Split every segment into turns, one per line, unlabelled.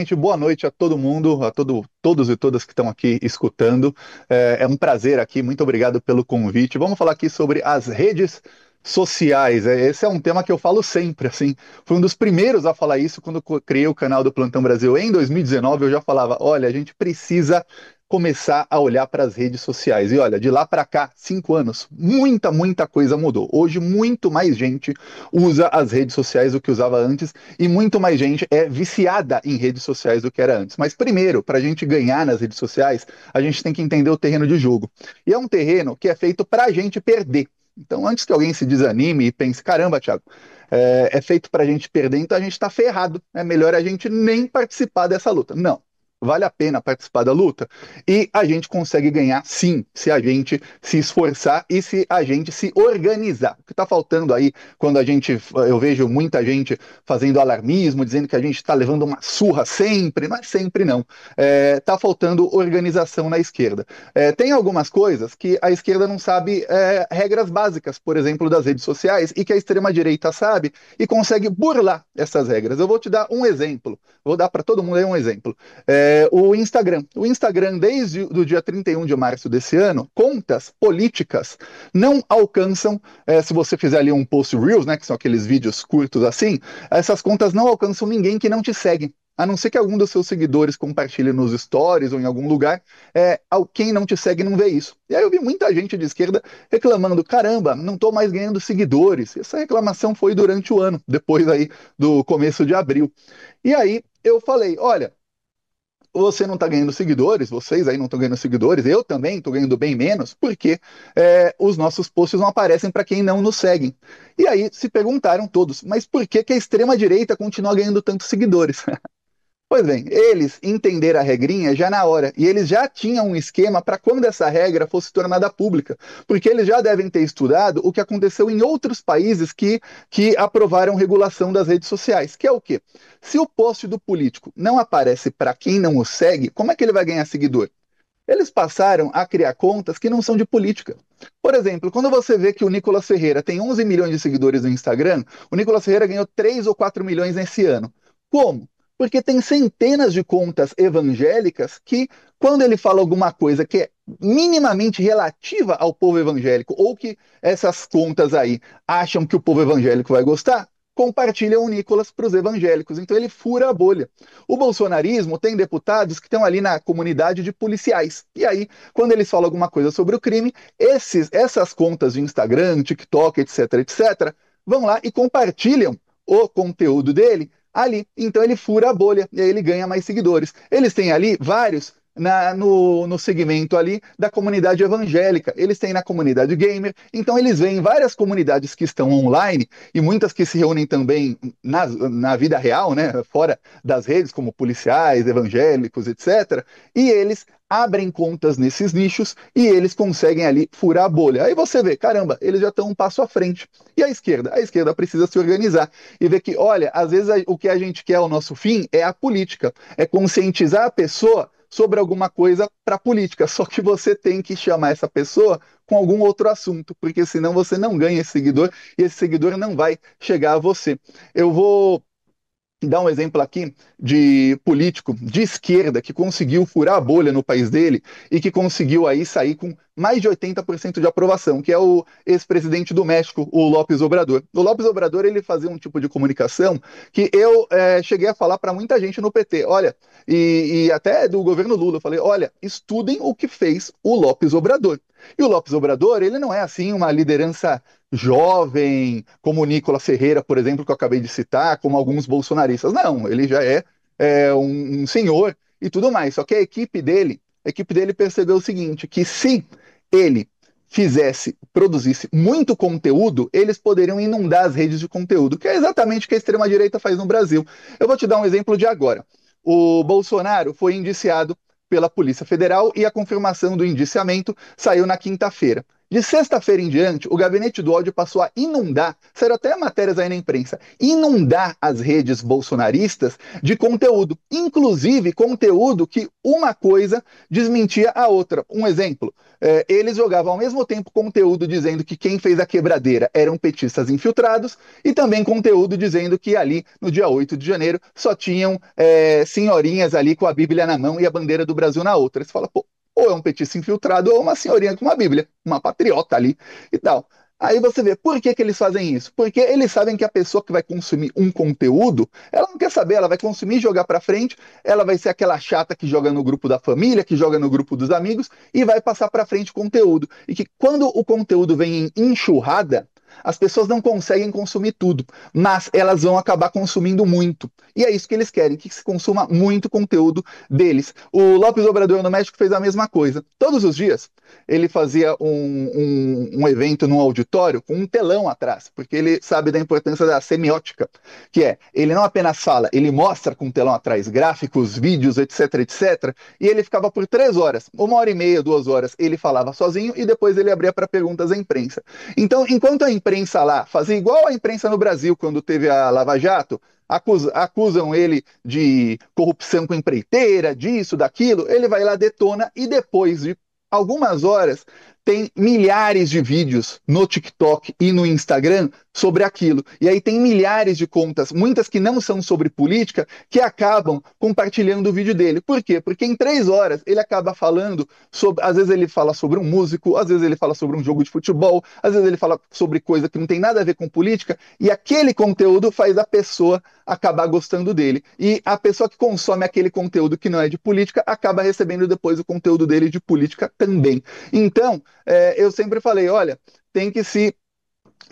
Gente, boa noite a todo mundo, a todo, todos e todas que estão aqui escutando. É, é, um prazer aqui, muito obrigado pelo convite. Vamos falar aqui sobre as redes sociais. É, esse é um tema que eu falo sempre, assim. Fui um dos primeiros a falar isso quando criei o canal do Plantão Brasil em 2019. Eu já falava: olha, a gente precisa começar a olhar para as redes sociais. E olha, de lá para cá, cinco anos, muita, muita coisa mudou. Hoje, muito mais gente usa as redes sociais do que usava antes e muito mais gente é viciada em redes sociais do que era antes. Mas primeiro, para a gente ganhar nas redes sociais, a gente tem que entender o terreno de jogo. E é um terreno que é feito para a gente perder. Então, antes que alguém se desanime e pense, caramba, Thiago, é, é feito para a gente perder, então a gente está ferrado. É melhor a gente nem participar dessa luta. Não, vale a pena participar da luta? E a gente consegue ganhar sim, se a gente se esforçar e se a gente se organizar. O que está faltando aí, quando a gente, eu vejo muita gente fazendo alarmismo, dizendo que a gente está levando uma surra sempre, mas sempre não. Está é, tá faltando organização na esquerda. É, tem algumas coisas que a esquerda não sabe, é, regras básicas, por exemplo, das redes sociais, e que a extrema-direita sabe e consegue burlar essas regras. Eu vou te dar um exemplo, vou dar para todo mundo aí um exemplo. É, é, o Instagram. O Instagram, desde o dia 31 de março desse ano, contas políticas não alcançam, é, se você fizer ali um post Reels, né, que são aqueles vídeos curtos assim, essas contas não alcançam ninguém que não te segue a não ser que algum dos seus seguidores compartilhe nos stories ou em algum lugar, é, quem não te segue não vê isso. E aí eu vi muita gente de esquerda reclamando, caramba, não estou mais ganhando seguidores. Essa reclamação foi durante o ano, depois aí do começo de abril. E aí eu falei, olha, você não está ganhando seguidores, vocês aí não estão ganhando seguidores, eu também estou ganhando bem menos, porque é, os nossos posts não aparecem para quem não nos segue. E aí se perguntaram todos, mas por que, que a extrema-direita continua ganhando tantos seguidores? Pois bem, eles entenderam a regrinha já na hora, e eles já tinham um esquema para quando essa regra fosse tornada pública, porque eles já devem ter estudado o que aconteceu em outros países que, que aprovaram regulação das redes sociais, que é o quê? Se o post do político não aparece para quem não o segue, como é que ele vai ganhar seguidor? Eles passaram a criar contas que não são de política. Por exemplo, quando você vê que o Nicolas Ferreira tem 11 milhões de seguidores no Instagram, o Nicolas Ferreira ganhou 3 ou 4 milhões nesse ano. Como? porque tem centenas de contas evangélicas que, quando ele fala alguma coisa que é minimamente relativa ao povo evangélico, ou que essas contas aí acham que o povo evangélico vai gostar, compartilham o Nicolas para os evangélicos. Então ele fura a bolha. O bolsonarismo tem deputados que estão ali na comunidade de policiais. E aí, quando eles falam alguma coisa sobre o crime, esses, essas contas de Instagram, TikTok, etc., etc., vão lá e compartilham o conteúdo dele ali. Então ele fura a bolha e aí ele ganha mais seguidores. Eles têm ali vários na, no, no segmento ali da comunidade evangélica, eles têm na comunidade gamer, então eles veem várias comunidades que estão online e muitas que se reúnem também na, na vida real, né, fora das redes, como policiais, evangélicos, etc. E eles abrem contas nesses nichos e eles conseguem ali furar a bolha. Aí você vê, caramba, eles já estão um passo à frente. E a esquerda? A esquerda precisa se organizar e ver que, olha, às vezes o que a gente quer, o nosso fim, é a política, é conscientizar a pessoa sobre alguma coisa para política, só que você tem que chamar essa pessoa com algum outro assunto, porque senão você não ganha esse seguidor e esse seguidor não vai chegar a você. Eu vou dar um exemplo aqui de político de esquerda que conseguiu furar a bolha no país dele e que conseguiu aí sair com mais de 80% de aprovação, que é o ex-presidente do México, o López Obrador. O López Obrador ele fazia um tipo de comunicação que eu é, cheguei a falar para muita gente no PT, olha, e, e até do governo Lula, eu falei, olha, estudem o que fez o López Obrador. E o López Obrador, ele não é assim uma liderança jovem, como o Nicolas Ferreira, por exemplo, que eu acabei de citar, como alguns bolsonaristas. Não, ele já é, é um, um senhor e tudo mais. Só que a equipe dele, a equipe dele percebeu o seguinte, que se ele fizesse, produzisse muito conteúdo, eles poderiam inundar as redes de conteúdo, que é exatamente o que a extrema-direita faz no Brasil. Eu vou te dar um exemplo de agora. O Bolsonaro foi indiciado pela Polícia Federal e a confirmação do indiciamento saiu na quinta-feira. De sexta-feira em diante, o gabinete do ódio passou a inundar, saíram até matérias aí na imprensa, inundar as redes bolsonaristas de conteúdo, inclusive conteúdo que uma coisa desmentia a outra. Um exemplo, é, eles jogavam ao mesmo tempo conteúdo dizendo que quem fez a quebradeira eram petistas infiltrados e também conteúdo dizendo que ali no dia 8 de janeiro só tinham é, senhorinhas ali com a Bíblia na mão e a bandeira do Brasil na outra. Você fala, pô, ou é um petista infiltrado, ou é uma senhorinha com uma Bíblia, uma patriota ali e tal. Aí você vê por que, que eles fazem isso? Porque eles sabem que a pessoa que vai consumir um conteúdo, ela não quer saber, ela vai consumir, jogar para frente, ela vai ser aquela chata que joga no grupo da família, que joga no grupo dos amigos e vai passar para frente o conteúdo. E que quando o conteúdo vem em enxurrada, as pessoas não conseguem consumir tudo, mas elas vão acabar consumindo muito. E é isso que eles querem, que se consuma muito conteúdo deles. O Lopes Obrador no México fez a mesma coisa. Todos os dias ele fazia um, um, um evento num auditório com um telão atrás, porque ele sabe da importância da semiótica, que é, ele não apenas fala, ele mostra com um telão atrás gráficos, vídeos, etc, etc. E ele ficava por três horas, uma hora e meia, duas horas, ele falava sozinho e depois ele abria para perguntas à imprensa. Então, enquanto a imprensa lá, fazem igual a imprensa no Brasil quando teve a Lava Jato, acusam, acusam ele de corrupção com empreiteira, disso, daquilo, ele vai lá, detona e depois de algumas horas tem milhares de vídeos no TikTok e no Instagram sobre aquilo. E aí tem milhares de contas, muitas que não são sobre política, que acabam compartilhando o vídeo dele. Por quê? Porque em três horas ele acaba falando sobre. Às vezes ele fala sobre um músico, às vezes ele fala sobre um jogo de futebol, às vezes ele fala sobre coisa que não tem nada a ver com política, e aquele conteúdo faz a pessoa acabar gostando dele. E a pessoa que consome aquele conteúdo que não é de política acaba recebendo depois o conteúdo dele de política também. Então, é, eu sempre falei: olha, tem que se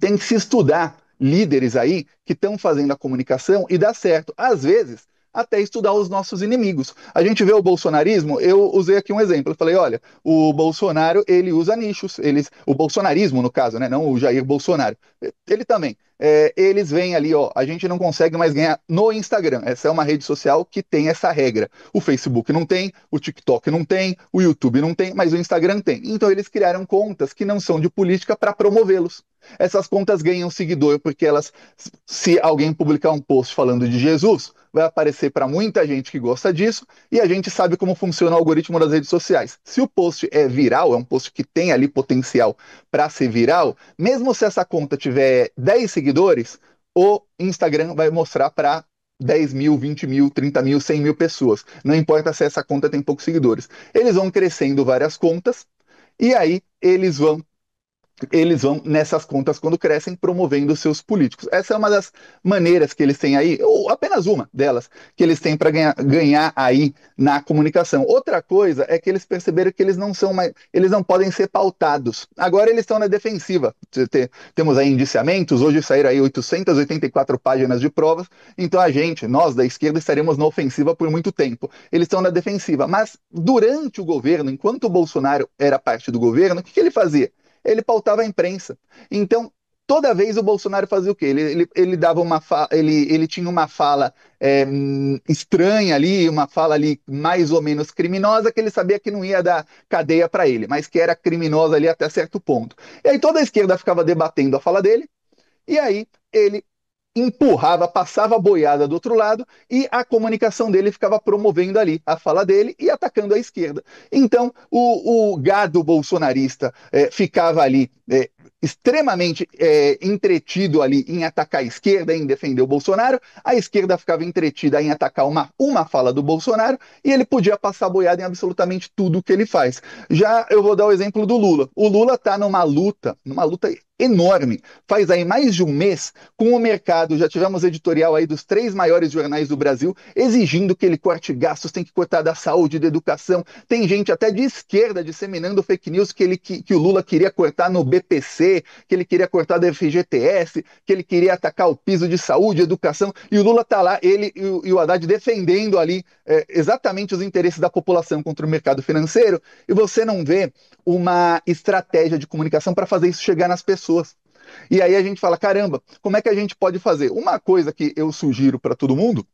tem que se estudar líderes aí que estão fazendo a comunicação e dá certo. Às vezes, até estudar os nossos inimigos. A gente vê o bolsonarismo, eu usei aqui um exemplo, eu falei, olha, o Bolsonaro, ele usa nichos, eles, o bolsonarismo, no caso, né, não o Jair Bolsonaro, ele também, é, eles vêm ali, ó, a gente não consegue mais ganhar no Instagram, essa é uma rede social que tem essa regra. O Facebook não tem, o TikTok não tem, o YouTube não tem, mas o Instagram tem. Então eles criaram contas que não são de política para promovê-los. Essas contas ganham seguidor porque elas, se alguém publicar um post falando de Jesus, vai aparecer para muita gente que gosta disso, e a gente sabe como funciona o algoritmo das redes sociais. Se o post é viral, é um post que tem ali potencial para ser viral, mesmo se essa conta tiver 10 seguidores, o Instagram vai mostrar para 10 mil, 20 mil, 30 mil, 100 mil pessoas. Não importa se essa conta tem poucos seguidores. Eles vão crescendo várias contas, e aí eles vão eles vão nessas contas quando crescem promovendo seus políticos. Essa é uma das maneiras que eles têm aí, ou apenas uma delas, que eles têm para ganhar, ganhar, aí na comunicação. Outra coisa é que eles perceberam que eles não são mais, eles não podem ser pautados. Agora eles estão na defensiva. Temos aí indiciamentos, hoje saíram aí 884 páginas de provas, então a gente, nós da esquerda, estaremos na ofensiva por muito tempo. Eles estão na defensiva, mas durante o governo, enquanto o Bolsonaro era parte do governo, o que, que ele fazia? ele pautava a imprensa. Então, toda vez o Bolsonaro fazia o quê? Ele, ele, ele dava uma fa... ele, ele tinha uma fala é, estranha ali, uma fala ali mais ou menos criminosa, que ele sabia que não ia dar cadeia para ele, mas que era criminosa ali até certo ponto. E aí toda a esquerda ficava debatendo a fala dele, e aí ele empurrava, passava a boiada do outro lado e a comunicação dele ficava promovendo ali a fala dele e atacando a esquerda. Então, o, o gado bolsonarista é, ficava ali é, extremamente é, entretido ali em atacar a esquerda, em defender o Bolsonaro, a esquerda ficava entretida em atacar uma, uma fala do Bolsonaro e ele podia passar boiada em absolutamente tudo que ele faz. Já eu vou dar o exemplo do Lula. O Lula está numa luta, numa luta enorme. Faz aí mais de um mês com o mercado, já tivemos editorial aí dos três maiores jornais do Brasil exigindo que ele corte gastos, tem que cortar da saúde, da educação. Tem gente até de esquerda disseminando fake news que, ele, que, que o Lula queria cortar no BPC, que ele queria cortar da FGTS, que ele queria atacar o piso de saúde, educação. E o Lula tá lá, ele e o, e o Haddad defendendo ali é, exatamente os interesses da população contra o mercado financeiro. E você não vê uma estratégia de comunicação para fazer isso chegar nas pessoas pessoas. E aí a gente fala, caramba, como é que a gente pode fazer? Uma coisa que eu sugiro para todo mundo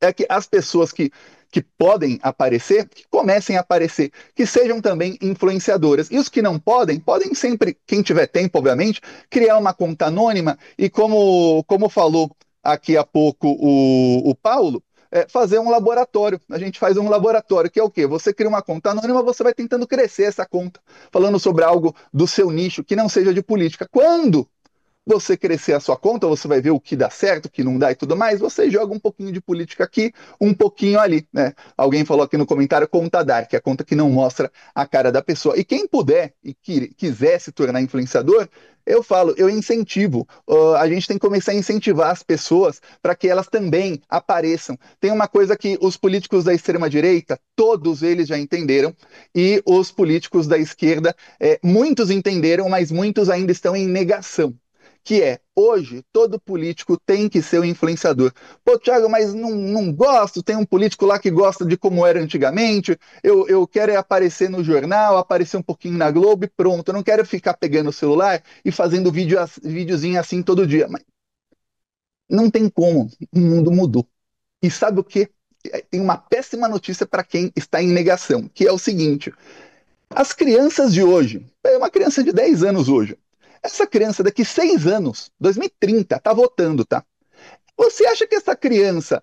é que as pessoas que, que podem aparecer, que comecem a aparecer, que sejam também influenciadoras. E os que não podem, podem sempre, quem tiver tempo, obviamente, criar uma conta anônima e como, como falou aqui há pouco o, o Paulo, é, fazer um laboratório. A gente faz um laboratório, que é o quê? Você cria uma conta anônima, você vai tentando crescer essa conta, falando sobre algo do seu nicho que não seja de política. Quando você crescer a sua conta, você vai ver o que dá certo, o que não dá e tudo mais. Você joga um pouquinho de política aqui, um pouquinho ali, né? Alguém falou aqui no comentário conta dark, a conta que não mostra a cara da pessoa. E quem puder e quiser se tornar influenciador, eu falo, eu incentivo. Uh, a gente tem que começar a incentivar as pessoas para que elas também apareçam. Tem uma coisa que os políticos da extrema-direita, todos eles já entenderam, e os políticos da esquerda, é, muitos entenderam, mas muitos ainda estão em negação que é hoje todo político tem que ser um influenciador. Pô, Thiago, mas não, não gosto, tem um político lá que gosta de como era antigamente, eu, eu quero é aparecer no jornal, aparecer um pouquinho na Globo e pronto. Eu não quero ficar pegando o celular e fazendo vídeo, videozinho assim todo dia. Mas não tem como, o mundo mudou. E sabe o que? É, tem uma péssima notícia para quem está em negação, que é o seguinte: as crianças de hoje, é uma criança de 10 anos hoje, essa criança daqui seis anos, 2030, tá votando, tá? Você acha que essa criança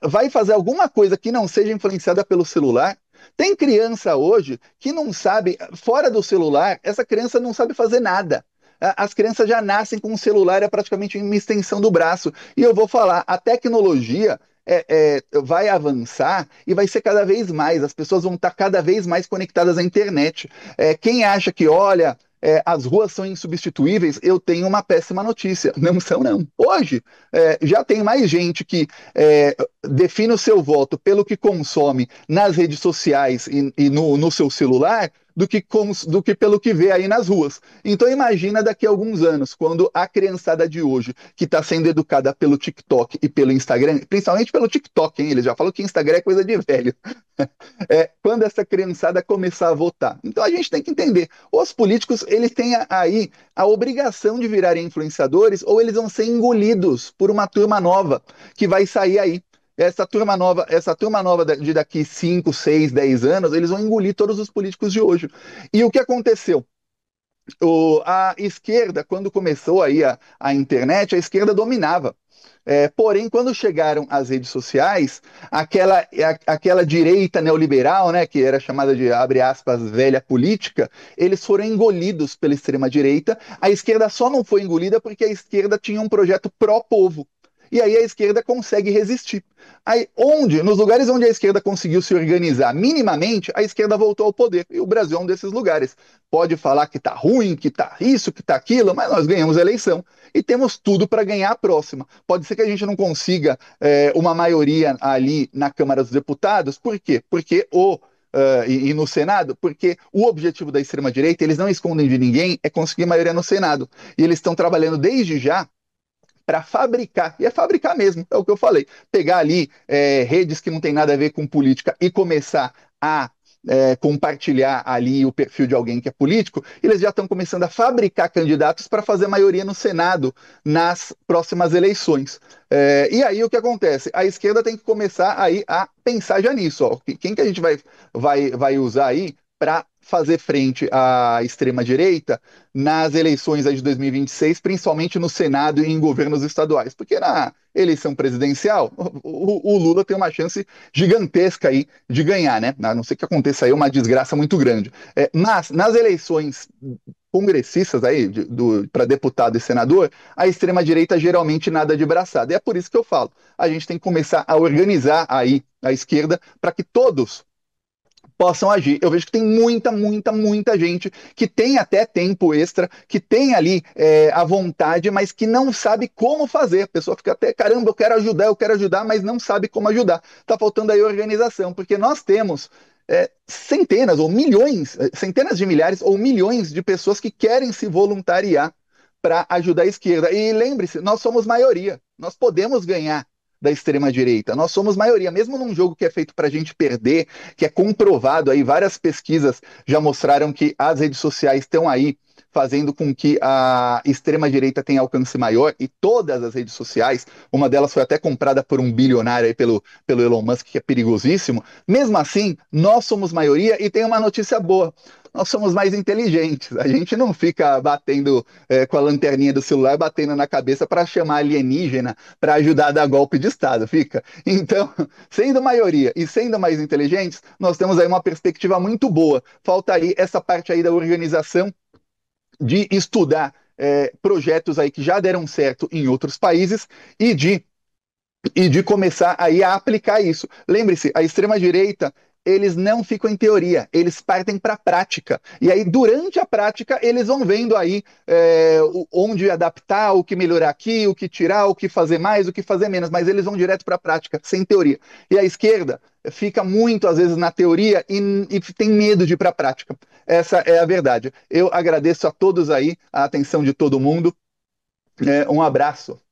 vai fazer alguma coisa que não seja influenciada pelo celular? Tem criança hoje que não sabe, fora do celular, essa criança não sabe fazer nada. As crianças já nascem com o celular, é praticamente uma extensão do braço. E eu vou falar, a tecnologia é, é, vai avançar e vai ser cada vez mais. As pessoas vão estar tá cada vez mais conectadas à internet. É, quem acha que, olha, é, as ruas são insubstituíveis, eu tenho uma péssima notícia. Não são, não. Hoje, é, já tem mais gente que é, define o seu voto pelo que consome nas redes sociais e, e no, no seu celular do que, do que pelo que vê aí nas ruas. Então imagina daqui a alguns anos, quando a criançada de hoje, que está sendo educada pelo TikTok e pelo Instagram, principalmente pelo TikTok, hein? Eles já falam que Instagram é coisa de velho. É, quando essa criançada começar a votar. Então a gente tem que entender, os políticos eles têm aí a obrigação de virarem influenciadores ou eles vão ser engolidos por uma turma nova que vai sair aí essa turma nova, essa turma nova de daqui 5, 6, 10 anos, eles vão engolir todos os políticos de hoje. E o que aconteceu? O, a esquerda, quando começou aí a, a internet, a esquerda dominava. É, porém, quando chegaram as redes sociais, aquela, a, aquela direita neoliberal, né, que era chamada de, abre aspas, velha política, eles foram engolidos pela extrema-direita. A esquerda só não foi engolida porque a esquerda tinha um projeto pró-povo. E aí a esquerda consegue resistir. Aí, onde, nos lugares onde a esquerda conseguiu se organizar minimamente, a esquerda voltou ao poder. E o Brasil é um desses lugares. Pode falar que tá ruim, que tá isso, que tá aquilo, mas nós ganhamos a eleição e temos tudo para ganhar a próxima. Pode ser que a gente não consiga é, uma maioria ali na Câmara dos Deputados. Por quê? Porque o Uh, e, e, no Senado, porque o objetivo da extrema-direita, eles não escondem de ninguém, é conseguir maioria no Senado. E eles estão trabalhando desde já para fabricar, e é fabricar mesmo, é o que eu falei, pegar ali é, redes que não tem nada a ver com política e começar a é, compartilhar ali o perfil de alguém que é político, eles já estão começando a fabricar candidatos para fazer maioria no Senado nas próximas eleições. É, e aí o que acontece? A esquerda tem que começar aí a pensar já nisso. Ó. Quem que a gente vai, vai, vai usar aí para fazer frente à extrema-direita nas eleições de 2026, principalmente no Senado e em governos estaduais. Porque na eleição presidencial, o, o, Lula tem uma chance gigantesca aí de ganhar, né? A não ser que aconteça aí uma desgraça muito grande. É, mas nas eleições congressistas aí de, do, para deputado e senador, a extrema direita geralmente nada de braçada. E é por isso que eu falo, a gente tem que começar a organizar aí a esquerda para que todos possam agir. Eu vejo que tem muita, muita, muita gente que tem até tempo extra, que tem ali é, a vontade, mas que não sabe como fazer. A pessoa fica até, caramba, eu quero ajudar, eu quero ajudar, mas não sabe como ajudar. Tá faltando aí organização, porque nós temos é, centenas ou milhões, é, centenas de milhares ou milhões de pessoas que querem se voluntariar para ajudar a esquerda. E lembre-se, nós somos maioria, nós podemos ganhar da extrema-direita. Nós somos maioria, mesmo num jogo que é feito para a gente perder, que é comprovado aí, várias pesquisas já mostraram que as redes sociais estão aí fazendo com que a extrema-direita tenha alcance maior e todas as redes sociais, uma delas foi até comprada por um bilionário aí pelo, pelo Elon Musk, que é perigosíssimo. Mesmo assim, nós somos maioria e tem uma notícia boa nós somos mais inteligentes. A gente não fica batendo é, com a lanterninha do celular, batendo na cabeça para chamar alienígena para ajudar a dar golpe de Estado, fica? Então, sendo maioria e sendo mais inteligentes, nós temos aí uma perspectiva muito boa. Falta aí essa parte aí da organização de estudar é, projetos aí que já deram certo em outros países e de e de começar aí a aplicar isso. Lembre-se, a extrema direita eles não ficam em teoria, eles partem para a prática. E aí, durante a prática, eles vão vendo aí é, onde adaptar, o que melhorar aqui, o que tirar, o que fazer mais, o que fazer menos, mas eles vão direto para a prática, sem teoria. E a esquerda fica muito, às vezes, na teoria e, e tem medo de ir para a prática. Essa é a verdade. Eu agradeço a todos aí, a atenção de todo mundo. É, um abraço.